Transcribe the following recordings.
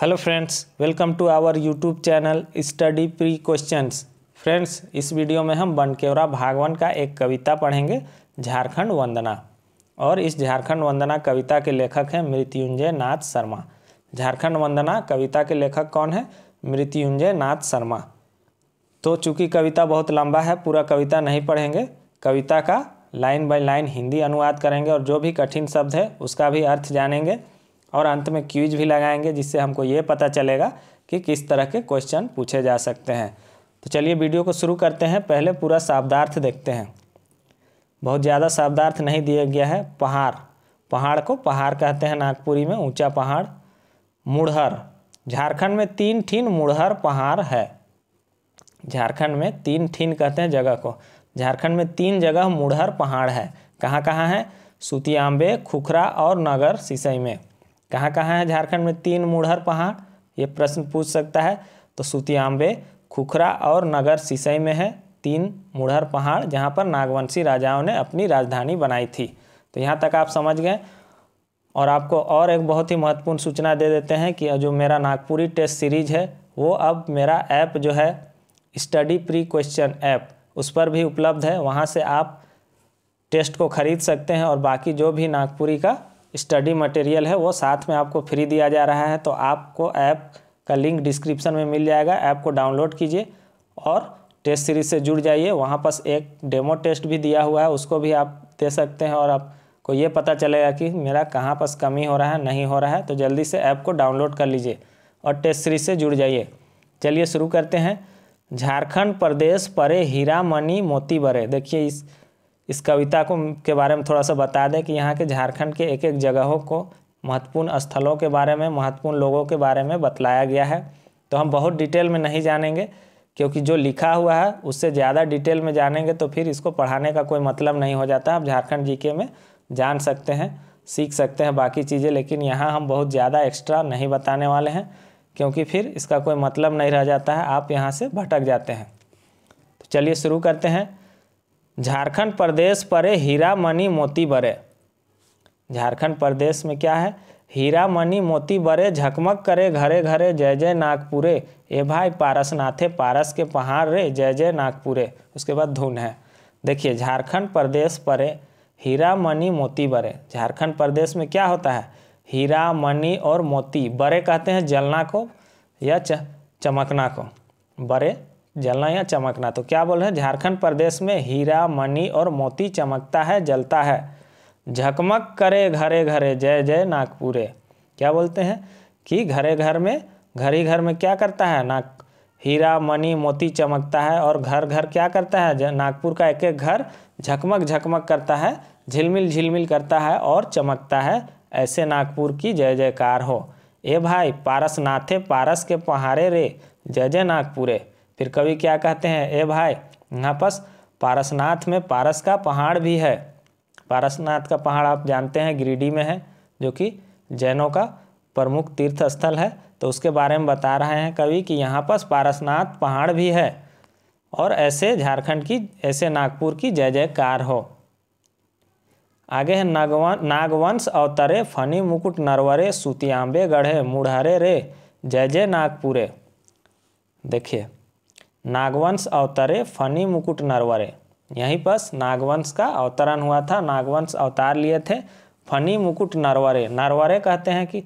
hello friends welcome to our YouTube channel study pre questions friends इस video में हम बनकेवरा भागवन का एक कविता पढ़ेंगे झारखंड वंदना और इस झारखंड वंदना कविता के लेखक हैं मृत्युंजय नाथ शर्मा झारखंड वंदना कविता के लेखक कौन है मृत्युंजय नाथ शर्मा तो चूँकि कविता बहुत लंबा है पूरा कविता नहीं पढ़ेंगे कविता का लाइन बाय लाइन हिंदी अनुवाद करेंगे और जो भी कठिन शब्द है उसका भी अर्थ जानेंगे और अंत में क्यूज भी लगाएंगे जिससे हमको ये पता चलेगा कि किस तरह के क्वेश्चन पूछे जा सकते हैं तो चलिए वीडियो को शुरू करते हैं पहले पूरा शाब्दार्थ देखते हैं बहुत ज़्यादा शाब्दार्थ नहीं दिया गया है पहाड़ पहाड़ को पहाड़ कहते हैं नागपुरी में ऊंचा पहाड़ मुड़हर झारखंड में तीन ठीन मुड़हर पहाड़ है झारखंड में तीन ठीन कहते हैं जगह को झारखंड में तीन जगह मुड़हर पहाड़ है कहाँ कहाँ है सूतियाम्बे खुखरा और नगर सिसई में कहाँ कहाँ है झारखंड में तीन मुढ़र पहाड़ ये प्रश्न पूछ सकता है तो सूतियाम्बे खुखरा और नगर सिसई में है तीन मुढ़र पहाड़ जहाँ पर नागवंशी राजाओं ने अपनी राजधानी बनाई थी तो यहाँ तक आप समझ गए और आपको और एक बहुत ही महत्वपूर्ण सूचना दे देते हैं कि जो मेरा नागपुरी टेस्ट सीरीज है वो अब मेरा ऐप जो है स्टडी प्री क्वेश्चन ऐप उस पर भी उपलब्ध है वहाँ से आप टेस्ट को खरीद सकते हैं और बाकी जो भी नागपुरी का स्टडी मटेरियल है वो साथ में आपको फ्री दिया जा रहा है तो आपको ऐप का लिंक डिस्क्रिप्शन में मिल जाएगा ऐप को डाउनलोड कीजिए और टेस्ट सीरीज से जुड़ जाइए वहाँ पर एक डेमो टेस्ट भी दिया हुआ है उसको भी आप दे सकते हैं और आपको ये पता चलेगा कि मेरा कहाँ पर कमी हो रहा है नहीं हो रहा है तो जल्दी से ऐप को डाउनलोड कर लीजिए और टेस्ट सीरीज से जुड़ जाइए चलिए शुरू करते हैं झारखंड प्रदेश परे हीरा मनी मोती बरे देखिए इस इस कविता को के बारे में थोड़ा सा बता दें कि यहाँ के झारखंड के एक एक जगहों को महत्वपूर्ण स्थलों के बारे में महत्वपूर्ण लोगों के बारे में बतलाया गया है तो हम बहुत डिटेल में नहीं जानेंगे क्योंकि जो लिखा हुआ है उससे ज़्यादा डिटेल में जानेंगे तो फिर इसको पढ़ाने का कोई मतलब नहीं हो जाता आप झारखंड जी में जान सकते हैं सीख सकते हैं बाकी चीज़ें लेकिन यहाँ हम बहुत ज़्यादा एक्स्ट्रा नहीं बताने वाले हैं क्योंकि फिर इसका कोई मतलब नहीं रह जाता है आप यहाँ से भटक जाते हैं तो चलिए शुरू करते हैं झारखंड प्रदेश परे हीरा मनी मोती बरे झारखंड प्रदेश में क्या है हीरा मनी मोती बरे झकमक करे घरे घरे जय जय नागपुरे ए भाई पारसनाथे पारस के पहाड़ रे जय जय नागपुरे उसके बाद धुन है देखिए झारखंड प्रदेश परे हीरा मनी मोती बरे झारखंड प्रदेश में क्या होता है हीरा मनी और मोती बरे कहते हैं जलना को या चमकना को बरे जलना या चमकना तो क्या बोल रहे हैं झारखंड प्रदेश में हीरा मणि और मोती चमकता है जलता है झकमक करे घरे घरे जय जय नागपुरे क्या बोलते हैं कि घरे घर में घर ही घर में क्या करता है नाग हीरा मणि मोती चमकता है और घर घर क्या करता है नागपुर का एक एक घर झकमक झकमक करता है झिलमिल झिलमिल करता है और चमकता है ऐसे नागपुर की जय जयकार हो ए भाई पारस नाथे पारस के पहाड़े रे जय जय नागपुरे फिर कवि क्या कहते हैं ए भाई यहाँ पास पारसनाथ में पारस का पहाड़ भी है पारसनाथ का पहाड़ आप जानते हैं गिरिडीह में है जो कि जैनों का प्रमुख तीर्थ स्थल है तो उसके बारे में बता रहे हैं कवि कि यहाँ पास पारसनाथ पहाड़ भी है और ऐसे झारखंड की ऐसे नागपुर की जय जयकार हो आगे है नागवं नागवंश अवतरे फनी मुकुट नरवरे सुतियांबे गढ़े मुढ़हरे रे जय जय नागपुरे देखिए नागवंश अवतरे फनी मुकुट नरवरे यहीं पर नागवंश का अवतरण हुआ था नागवंश अवतार लिए थे फनी मुकुट नरवरे नरवरे कहते हैं कि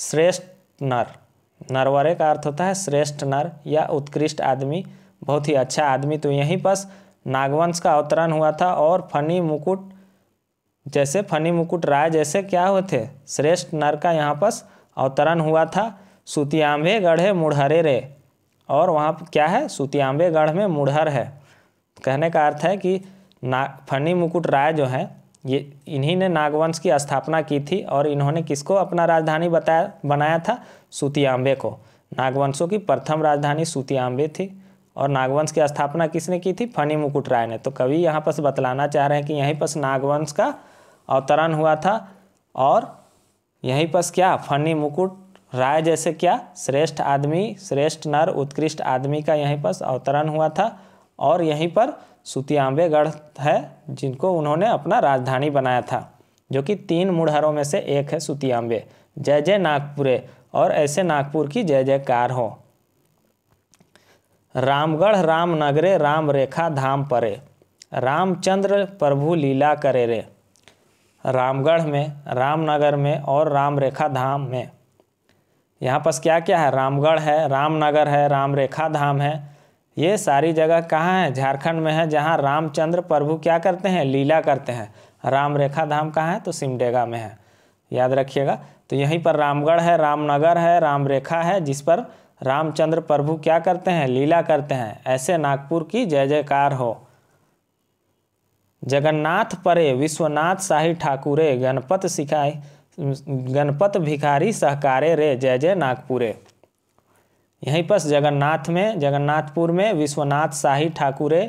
श्रेष्ठ नर नरवरे का अर्थ होता है श्रेष्ठ नर या उत्कृष्ट आदमी बहुत ही अच्छा आदमी तो यहीं पर नागवंश का अवतरण हुआ था और फनी मुकुट जैसे फनी मुकुट राय जैसे क्या होते श्रेष्ठ नर का यहाँ पर अवतरण हुआ था सुतियांभे गढ़े मुढ़हरे रे और वहाँ क्या है सुतियांबे गढ़ में मुढ़र है कहने का अर्थ है कि ना फनी मुकुट राय जो है ये इन्हीं ने नागवंश की स्थापना की थी और इन्होंने किसको अपना राजधानी बताया बनाया था सुतियांबे को नागवंशों की प्रथम राजधानी सुतियांबे थी और नागवंश की स्थापना किसने की थी फनी मुकुट राय ने तो कवि यहाँ पर बतलाना चाह रहे हैं कि यहीं पर नागवंश का अवतरण हुआ था और यहीं पर क्या फनी मुकुट राय जैसे क्या श्रेष्ठ आदमी श्रेष्ठ नर उत्कृष्ट आदमी का यहीं पर अवतरण हुआ था और यहीं पर सुतियांबेगढ़ है जिनको उन्होंने अपना राजधानी बनाया था जो कि तीन मुड़हरों में से एक है सुतियांबे जय जय नागपुरे और ऐसे नागपुर की जय जयकार हो रामगढ़ रामनगरे राम रेखा धाम परे रामचंद्र प्रभु लीला करे रे रामगढ़ में रामनगर में और राम रेखा धाम में यहाँ पास क्या क्या है रामगढ़ है रामनगर है राम रेखा धाम है ये सारी जगह कहाँ है झारखंड में है जहाँ रामचंद्र प्रभु क्या करते हैं लीला करते हैं राम रेखा धाम कहाँ है तो सिमडेगा में है याद रखिएगा तो यहीं पर रामगढ़ है रामनगर है राम रेखा है जिस पर रामचंद्र प्रभु क्या करते हैं लीला करते हैं ऐसे नागपुर की जय जयकार हो जगन्नाथ परे विश्वनाथ शाही ठाकुरे गणपत सिखाए गणपत भिखारी सहकारे रे जय जय नागपुरे यहीं पर जगन्नाथ में जगन्नाथपुर में विश्वनाथ शाही ठाकुरे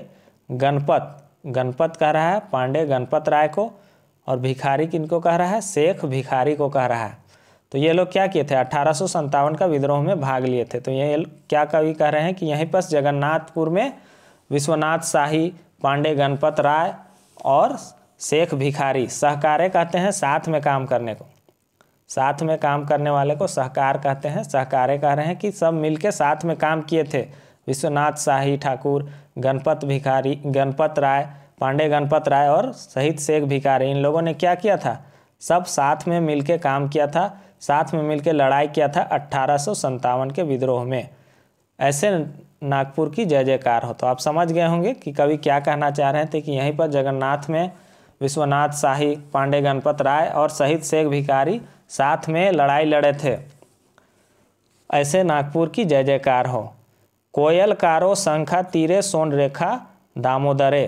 गणपत गणपत कह रहा है पांडे गणपत राय को और भिखारी किनको कह रहा है शेख भिखारी को कह रहा है तो ये लोग क्या किए थे अठारह का विद्रोह में भाग लिए थे तो ये क्या कवि कह रहे हैं कि यहीं पर जगन्नाथपुर में विश्वनाथ शाही पांडे गणपत राय और शेख भिखारी सहकारे कहते हैं साथ में काम करने को साथ में काम करने वाले को सहकार कहते हैं सहकारे कह रहे हैं कि सब मिलके साथ में काम किए थे विश्वनाथ शाही ठाकुर गणपत भिखारी गणपत राय पांडे गणपत राय और शहीद शेख भिखारी इन लोगों ने क्या किया था सब साथ में मिलके काम किया था साथ में मिलके लड़ाई किया था अट्ठारह के विद्रोह में ऐसे नागपुर की जय जयकार हो तो आप समझ गए होंगे कि कवि क्या कहना चाह रहे थे कि यहीं पर जगन्नाथ में विश्वनाथ शाही पांडे गणपत राय और शहीद शेख भिखारी साथ में लड़ाई लड़े थे ऐसे नागपुर की जय जयकार हो कोयल कारो शंखा तीरे सोन रेखा दामोदरे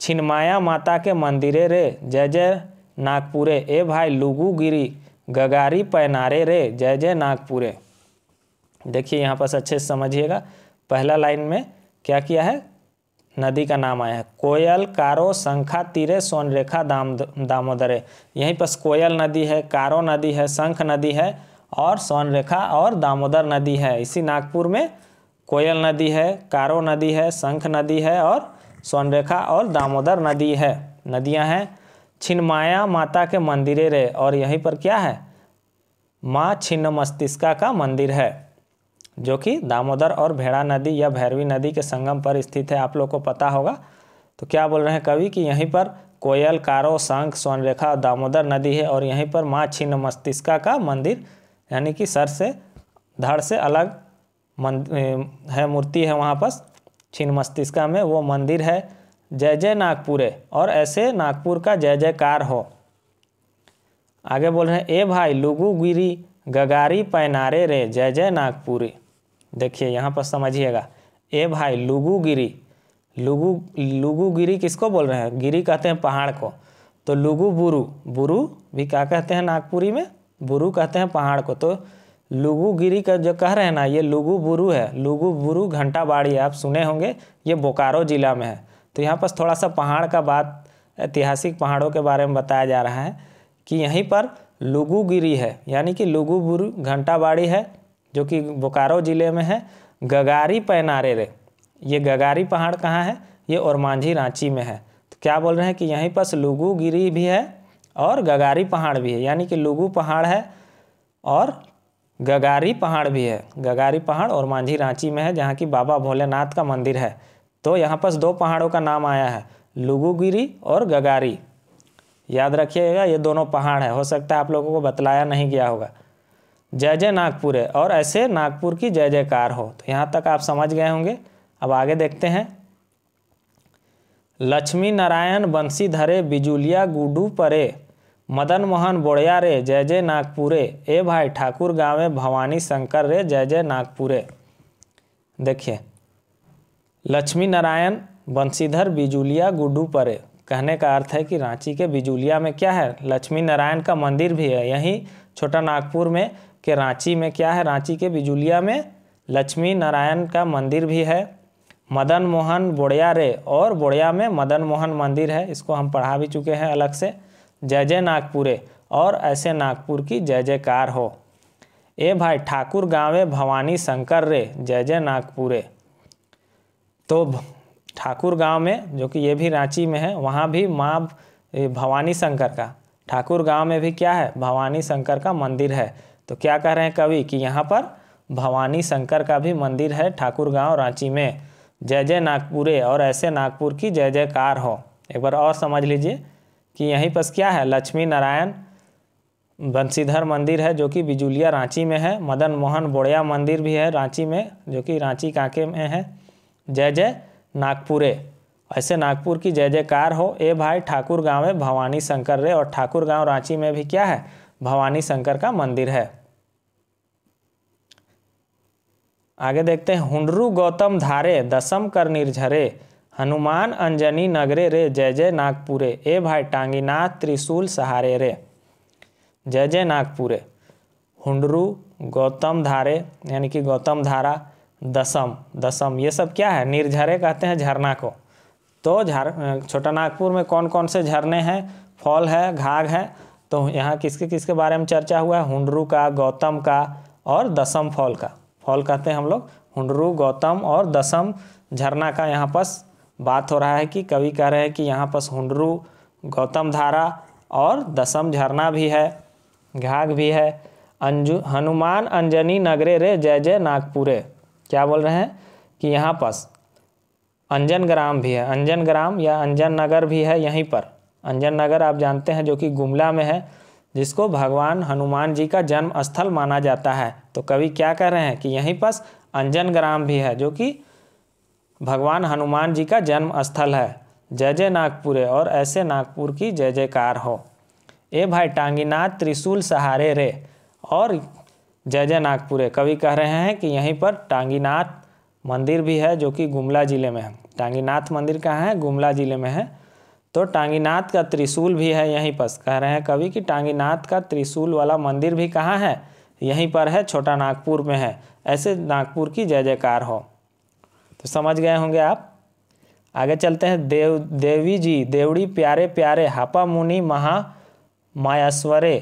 छिनमाया माता के मंदिरे रे जय जय नागपुरे ए भाई लुगु गिरी गगारी पैनारे रे जय जय नागपुरे देखिए यहाँ पर अच्छे से समझिएगा पहला लाइन में क्या किया है नदी का नाम आया है कोयल कारो शंखा तीरे सोनरेखा दाम दामोदरे यहीं पर कोयल नदी है कारो नदी है शंख नदी है और सोनरेखा और दामोदर नदी है इसी नागपुर में कोयल नदी है कारो नदी है शंख नदी है और सोनरेखा और दामोदर नदी है नदियां हैं छिन्माया माता के मंदिरे रे और यहीं पर क्या है माँ छिन्न मस्तिष्का का मंदिर है जो कि दामोदर और भेड़ा नदी या भैरवी नदी के संगम पर स्थित है आप लोग को पता होगा तो क्या बोल रहे हैं कवि कि यहीं पर कोयल कारो शंख स्वर्णरेखा और दामोदर नदी है और यहीं पर माँ छिन्न मस्तिष्का का मंदिर यानी कि सर से धड़ से अलग मंद है मूर्ति है वहाँ पर छिन्न मस्तिष्का में वो मंदिर है जय जय नागपुरे और ऐसे नागपुर का जय जयकार हो आगे बोल रहे हैं ए भाई लुगुगिरी गगारी पैनारे रे जय जय नागपुरी देखिए यहाँ पर समझिएगा ए भाई लुगुगिरी लुगु लुगुगिरी किसको बोल रहे हैं गिरी कहते हैं पहाड़ को तो लुगु बुरु बुरु भी क्या कहते हैं नागपुरी में बुरु कहते हैं पहाड़ को तो लुगुगिरी का जो कह रहे हैं ना ये लुगु बुरु है लुगु बुरु घंटा बाड़ी आप सुने होंगे ये बोकारो जिला में है तो यहाँ पर थोड़ा सा पहाड़ का बात ऐतिहासिक पहाड़ों के बारे में बताया जा रहा है कि यहीं पर लुगु गिरी है यानी कि बुरु घंटा बाड़ी है जो कि बोकारो ज़िले में है गगारी पैनारे रे ये गगारी पहाड़ कहाँ है ये और मांझी रांची में है तो क्या बोल रहे हैं कि यहीं पास लुगु गिरी भी है और गगारी पहाड़ भी है यानी कि लुगू पहाड़ है और गगारी पहाड़ भी है गगारी पहाड़ और मांझी रांची में है जहाँ की बाबा भोलेनाथ का मंदिर है तो यहाँ पास दो पहाड़ों का नाम आया है लुगुगिरी और गगारी याद रखिएगा ये दोनों पहाड़ है हो सकता है आप लोगों को बतलाया नहीं गया होगा जय जय नागपुर है और ऐसे नागपुर की जय जयकार हो तो यहाँ तक आप समझ गए होंगे अब आगे देखते हैं लक्ष्मी नारायण बंसी धरे बिजुलिया गुडू परे मदन मोहन बोड़िया रे जय जय नागपुरे ए भाई ठाकुर गाँव भवानी शंकर रे जय जय नागपुरे देखिए लक्ष्मी नारायण बंसीधर बिजुलिया गुडू परे कहने का अर्थ है कि रांची के बिजुलिया में क्या है लक्ष्मी नारायण का मंदिर भी है यहीं छोटा नागपुर में कि रांची में क्या है रांची के बिजुलिया में लक्ष्मी नारायण का मंदिर भी है मदन मोहन बोड़िया रे और बोड़िया में मदन मोहन मंदिर है इसको हम पढ़ा भी चुके हैं अलग से जय जय नागपुरे और ऐसे नागपुर की जय जयकार हो ए भाई ठाकुर गाँवे भवानी शंकर रे जय जय नागपुरे तो ठाकुर गांव में जो कि ये भी रांची में है वहाँ भी माँ भवानी शंकर का ठाकुर गांव में भी क्या है भवानी शंकर का मंदिर है तो क्या कह रहे हैं कवि कि यहाँ पर भवानी शंकर का भी मंदिर है ठाकुर गांव रांची में जय जय नागपुरे और ऐसे नागपुर की जय जयकार हो एक बार और समझ लीजिए कि यहीं पर क्या है लक्ष्मी नारायण बंशीधर मंदिर है जो कि बिजुलिया रांची में है मदन मोहन बोड़िया मंदिर भी है रांची में जो कि रांची कांके में है जय जय नागपुरे ऐसे नागपुर की जय जयकार हो ए भाई ठाकुर गाँव में भवानी शंकर रे और ठाकुर गाँव रांची में भी क्या है भवानी शंकर का मंदिर है आगे देखते हैं हुंडरू गौतम धारे दसम कर निर्झरे हनुमान अंजनी नगरे रे जय जय नागपुरे ए भाई टांगीनाथ त्रिशूल सहारे रे जय जय नागपुरे हुंडरू गौतम धारे यानी कि गौतम धारा दसम दसम ये सब क्या है निर्झरे कहते हैं झरना को तो झर छोटा नागपुर में कौन कौन से झरने हैं फॉल है घाघ है तो यहाँ किसके किसके बारे में चर्चा हुआ है हुंडरू का गौतम का और दसम फॉल का फॉल कहते हैं हम लोग हुंडरू गौतम और दसम झरना का यहाँ पास बात हो रहा है कि कवि कह रहे हैं कि यहाँ पास हुंडरू गौतम धारा और दसम झरना भी है घाघ भी है अंजु हनुमान अंजनी नगरे रे जय जय नागपुरे क्या बोल रहे हैं कि यहाँ पास अंजन ग्राम भी है अंजन ग्राम या अंजन नगर भी है यहीं पर अंजन नगर आप जानते हैं जो कि गुमला में है जिसको भगवान हनुमान जी का जन्म स्थल माना जाता है तो कवि क्या कह रहे हैं कि यहीं पास अंजन ग्राम भी है जो कि भगवान हनुमान जी का जन्म स्थल है जय जय नागपुरे और ऐसे नागपुर की जय जयकार हो ए भाई टांगीनाथ त्रिशूल सहारे रे और जय जय नागपुरे कवि कह रहे हैं कि यहीं पर टांगीनाथ मंदिर भी है जो कि गुमला ज़िले में है टांगीनाथ मंदिर कहाँ है गुमला ज़िले में है तो टांगीनाथ का त्रिशूल भी है यहीं पर कह रहे हैं कवि कि टांगीनाथ का त्रिशूल वाला मंदिर भी कहाँ है यहीं पर है छोटा नागपुर में है ऐसे नागपुर की जय जयकार हो तो समझ गए होंगे आप आगे चलते हैं देव देवी जी देवड़ी प्यारे प्यारे हापा मुनि महा मायास्वरे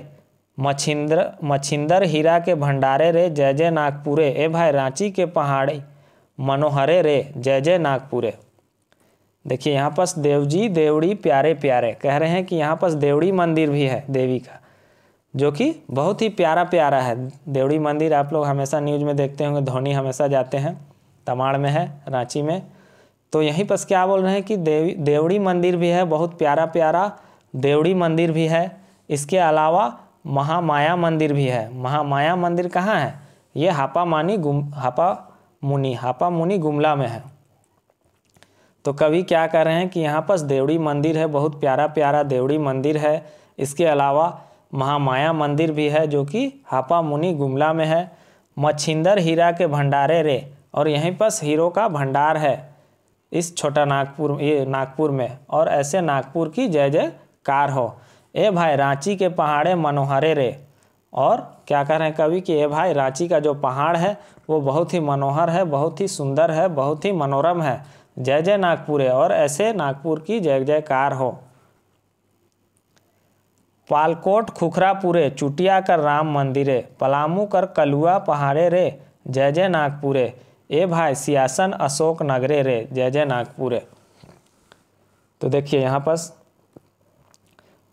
मछिंद्र मछिंदर हीरा के भंडारे रे जय जय नागपुरे ए भाई रांची के पहाड़ी मनोहरे रे जय जय नागपुरे देखिए यहाँ पास देवजी देवड़ी प्यारे प्यारे कह रहे हैं कि यहाँ पास देवड़ी मंदिर भी है देवी का जो कि बहुत ही प्यारा प्यारा है देवड़ी मंदिर आप लोग हमेशा न्यूज में देखते होंगे धोनी हमेशा जाते हैं तमाड़ में है रांची में तो यहीं पास क्या बोल रहे हैं कि देवी देवड़ी मंदिर भी है बहुत प्यारा प्यारा देवड़ी मंदिर भी है इसके अलावा महामाया मंदिर भी है महामाया मंदिर कहाँ है ये हापा मानी गुम हापा मुनि हापा मुनि गुमला में है तो कवि क्या कर रहे हैं कि यहाँ पास देवड़ी मंदिर है बहुत प्यारा प्यारा देवड़ी मंदिर है इसके अलावा महामाया मंदिर भी है जो कि हापा मुनि गुमला में है मच्छिंदर हीरा के भंडारे रे और यहीं पर हीरो का भंडार है इस छोटा नागपुर ये नागपुर में और ऐसे नागपुर की जय जय कार हो ए भाई रांची के पहाड़े मनोहरे रे और क्या कह रहे हैं कवि कि ए भाई रांची का जो पहाड़ है वो बहुत ही मनोहर है बहुत ही सुंदर है बहुत ही मनोरम है जय जय नागपुर है और ऐसे नागपुर की जय जयकार हो पालकोट खुखरापुरे चुटिया कर राम मंदिर है पलामू कर कलुआ पहाड़े रे जय जय नागपुरे ए भाई सियासन अशोक नगरे रे जय जय नागपुरे तो देखिए यहाँ पर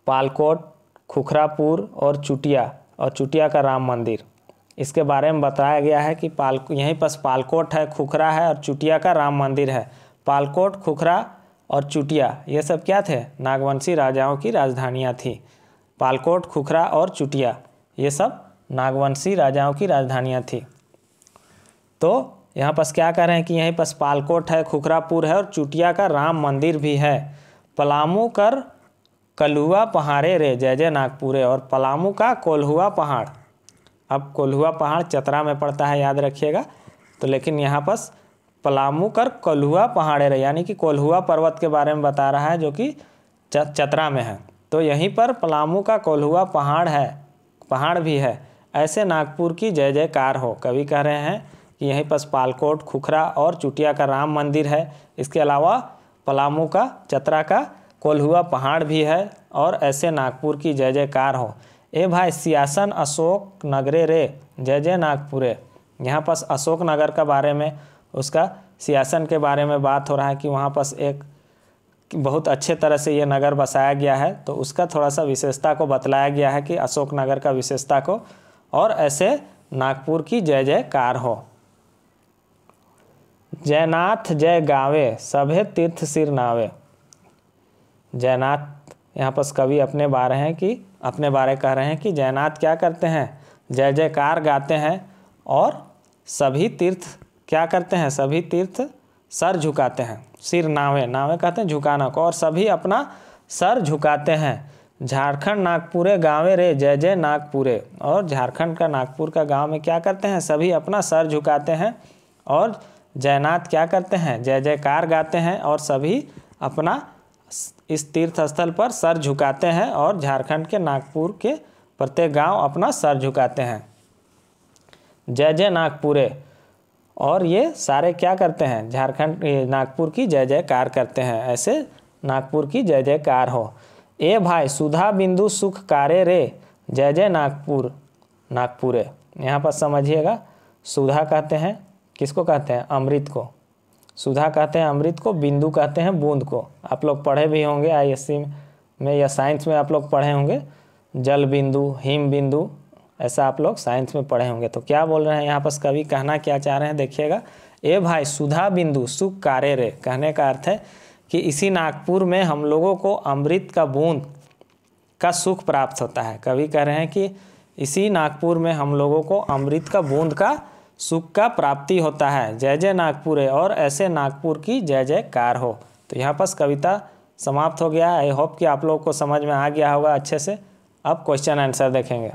पालकोट खुखरापुर और चुटिया और चुटिया का राम मंदिर इसके बारे में बताया गया है कि पाल यहीं पर पालकोट है खुखरा है और चुटिया का राम मंदिर है पालकोट खुखरा और चुटिया ये सब क्या थे नागवंशी राजाओं की राजधानियाँ थीं पालकोट खुखरा और चुटिया ये सब नागवंशी राजाओं की राजधानियाँ थीं तो यहाँ पर क्या कह रहे हैं कि यहीं पर पालकोट है खुखरापुर है और चुटिया का राम मंदिर भी है पलामू कर कलुआ पहाड़े रे जय जय नागपुरे और पलामू का कोल्हुआ पहाड़ अब कोल्हुआ पहाड़ चतरा में पड़ता है याद रखिएगा तो लेकिन यहाँ पर पलामू कर कोल्हुआ रहे यानी कि कोल्हुआ पर्वत के बारे में बता रहा है जो कि चतरा में है तो यहीं पर पलामू का कोल्हुआ पहाड़ है पहाड़ भी है ऐसे नागपुर की जय जयकार हो कवि कह रहे हैं कि यहीं पर पालकोट खुखरा और चुटिया का राम मंदिर है इसके अलावा पलामू का चतरा का कोल्हुआ पहाड़ भी है और ऐसे नागपुर की जय जयकार हो ए भाई सियासन अशोक नगरे रे जय जय नागपुरे यहाँ पास अशोक नगर के बारे में उसका सियासन के बारे में बात हो रहा है कि वहाँ पर एक बहुत अच्छे तरह से ये नगर बसाया गया है तो उसका थोड़ा सा विशेषता को बतलाया गया है कि अशोक नगर का विशेषता को और ऐसे नागपुर की जय जयकार हो जयनाथ जय गावे सभे तीर्थ सिर नावे जयनाथ यहाँ पर कवि अपने बारे हैं कि अपने बारे कह रहे हैं कि जयनाथ क्या करते हैं जय जयकार गाते हैं और सभी तीर्थ क्या करते हैं सभी तीर्थ सर झुकाते हैं सिर नावे नावे कहते हैं झुकाना को और सभी अपना सर झुकाते हैं झारखंड नागपुरे गाँवें रे जय जय नागपुरे और झारखंड का नागपुर का गांव में क्या करते हैं सभी अपना सर झुकाते हैं और जयनाथ क्या करते हैं जय जयकार गाते हैं और सभी अपना इस तीर्थ स्थल पर सर झुकाते हैं और झारखंड के नागपुर के प्रत्येक गांव अपना सर झुकाते हैं जय जय नागपुरे और ये सारे क्या करते हैं झारखंड नागपुर की जय जयकार करते हैं ऐसे नागपुर की जय जयकार हो ए भाई सुधा बिंदु सुख कारे रे जय जय नागपुर नागपुरे यहाँ पर समझिएगा सुधा कहते हैं किसको कहते हैं अमृत को सुधा कहते हैं अमृत को बिंदु कहते हैं बूंद को आप लोग पढ़े भी होंगे आईएससी में या साइंस में आप लोग पढ़े होंगे जल बिंदु हिम बिंदु ऐसा आप लोग साइंस में पढ़े होंगे तो क्या बोल रहे हैं यहाँ पर कवि कहना क्या चाह रहे हैं देखिएगा ए भाई सुधा बिंदु सुख कारे रे कहने का अर्थ है कि इसी नागपुर में हम लोगों को अमृत का बूंद का सुख प्राप्त होता है कवि कह रहे हैं कि इसी नागपुर में हम लोगों को अमृत का बूंद का सुख का प्राप्ति होता है जय जय नागपुर है और ऐसे नागपुर की जय जयकार हो तो यहाँ पर कविता समाप्त हो गया आई होप कि आप लोगों को समझ में आ गया होगा अच्छे से अब क्वेश्चन आंसर देखेंगे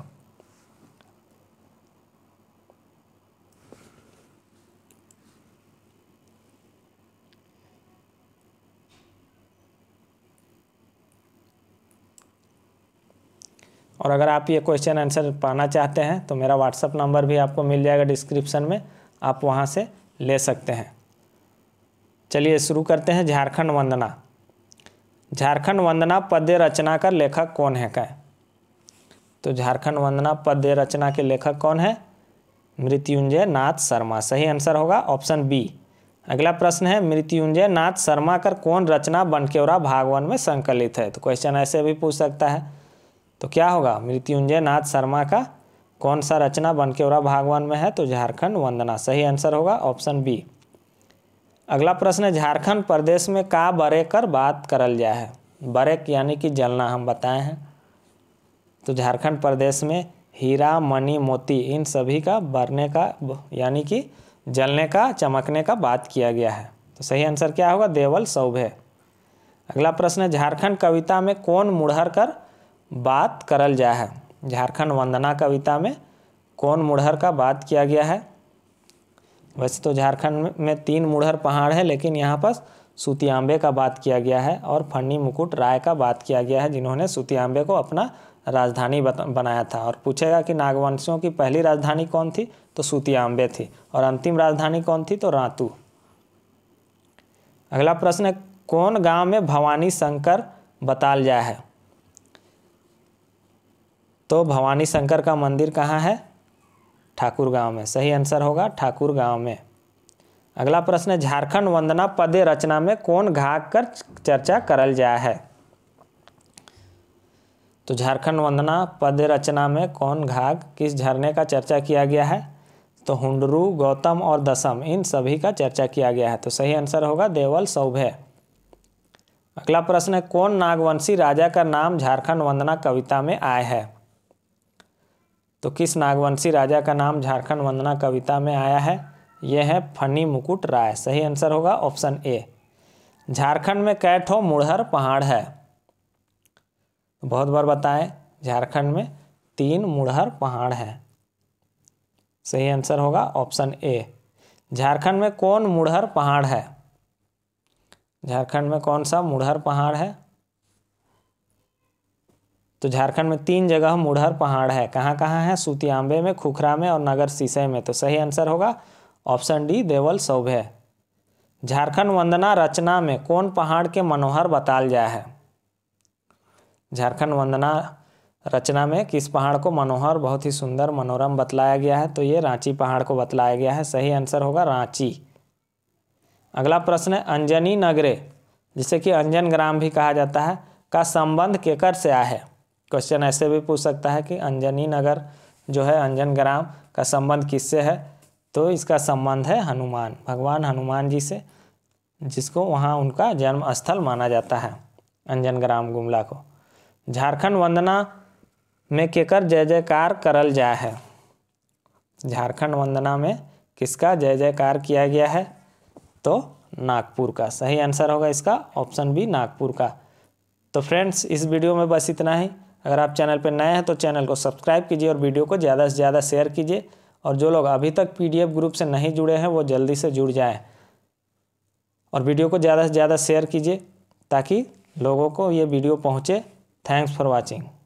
और अगर आप ये क्वेश्चन आंसर पाना चाहते हैं तो मेरा व्हाट्सअप नंबर भी आपको मिल जाएगा डिस्क्रिप्शन में आप वहाँ से ले सकते हैं चलिए शुरू करते हैं झारखंड वंदना झारखंड वंदना पद्य रचना का लेखक कौन है कह तो झारखंड वंदना पद्य रचना के लेखक कौन है मृत्युंजय नाथ शर्मा सही आंसर होगा ऑप्शन बी अगला प्रश्न है मृत्युंजय नाथ शर्मा कर कौन रचना बनकेवरा भागवन में संकलित है तो क्वेश्चन ऐसे भी पूछ सकता है तो क्या होगा मृत्युंजय नाथ शर्मा का कौन सा रचना बनकेवरा भागवान में है तो झारखंड वंदना सही आंसर होगा ऑप्शन बी अगला प्रश्न है झारखंड प्रदेश में का बरे कर बात करल जाए है बरेक यानी कि जलना हम बताए हैं तो झारखंड प्रदेश में हीरा मणि मोती इन सभी का बरने का यानी कि जलने का चमकने का बात किया गया है तो सही आंसर क्या होगा देवल सौभ्य अगला प्रश्न है झारखंड कविता में कौन मुड़हर कर बात करल जाए है झारखंड वंदना कविता में कौन मुढ़र का बात किया गया है वैसे तो झारखंड में तीन मुढ़र पहाड़ है लेकिन यहाँ पर सूतियाम्बे का बात किया गया है और फन्नी मुकुट राय का बात किया गया है जिन्होंने सुतियाम्बे को अपना राजधानी बनाया था और पूछेगा कि नागवंशियों की पहली राजधानी कौन थी तो सूतियाम्बे थी और अंतिम राजधानी कौन थी तो रातू अगला प्रश्न है कौन गांव में भवानी शंकर बताल जाए है तो भवानी शंकर का मंदिर कहाँ है ठाकुर गांव में सही आंसर होगा ठाकुर गांव में अगला प्रश्न है झारखंड वंदना पद्य रचना में कौन घाक कर चर्चा करल जाए है तो झारखंड वंदना पद्य रचना में कौन घाक किस झरने का चर्चा किया गया है तो हुंडरू गौतम और दसम इन सभी का चर्चा किया गया है तो सही आंसर होगा देवल सौभे अगला प्रश्न है कौन नागवंशी राजा का नाम झारखंड वंदना कविता में आए है तो किस नागवंशी राजा का नाम झारखंड वंदना कविता में आया है यह है फनी मुकुट राय सही आंसर होगा ऑप्शन ए झारखंड में कैठो मुड़हर पहाड़ है बहुत बार बताएं झारखंड में तीन मुड़हर पहाड़ है सही आंसर होगा ऑप्शन ए झारखंड में कौन मुड़हर पहाड़ है झारखंड में कौन सा मुड़हर पहाड़ है तो झारखंड में तीन जगह मुढ़र पहाड़ है कहाँ कहाँ है सूतियांबे में खुखरा में और नगर सीसे में तो सही आंसर होगा ऑप्शन डी देवल सौभे झारखंड वंदना रचना में कौन पहाड़ के मनोहर बताल जाए है झारखंड वंदना रचना में किस पहाड़ को मनोहर बहुत ही सुंदर मनोरम बतलाया गया है तो ये रांची पहाड़ को बतलाया गया है सही आंसर होगा रांची अगला प्रश्न है अंजनी नगरे जिसे कि अंजन ग्राम भी कहा जाता है का संबंध केकर से आ है क्वेश्चन ऐसे भी पूछ सकता है कि अंजनी नगर जो है अंजन ग्राम का संबंध किससे है तो इसका संबंध है हनुमान भगवान हनुमान जी से जिसको वहाँ उनका जन्म स्थल माना जाता है अंजन ग्राम गुमला को झारखंड वंदना में केकर जय जयकार करल जाए है झारखंड वंदना में किसका जय जयकार किया गया है तो नागपुर का सही आंसर होगा इसका ऑप्शन बी नागपुर का तो फ्रेंड्स इस वीडियो में बस इतना ही अगर आप चैनल पर नए हैं तो चैनल को सब्सक्राइब कीजिए और वीडियो को ज़्यादा से ज़्यादा शेयर कीजिए और जो लोग अभी तक पी ग्रुप से नहीं जुड़े हैं वो जल्दी से जुड़ जाएँ और वीडियो को ज़्यादा से ज़्यादा शेयर कीजिए ताकि लोगों को ये वीडियो पहुँचे थैंक्स फॉर वॉचिंग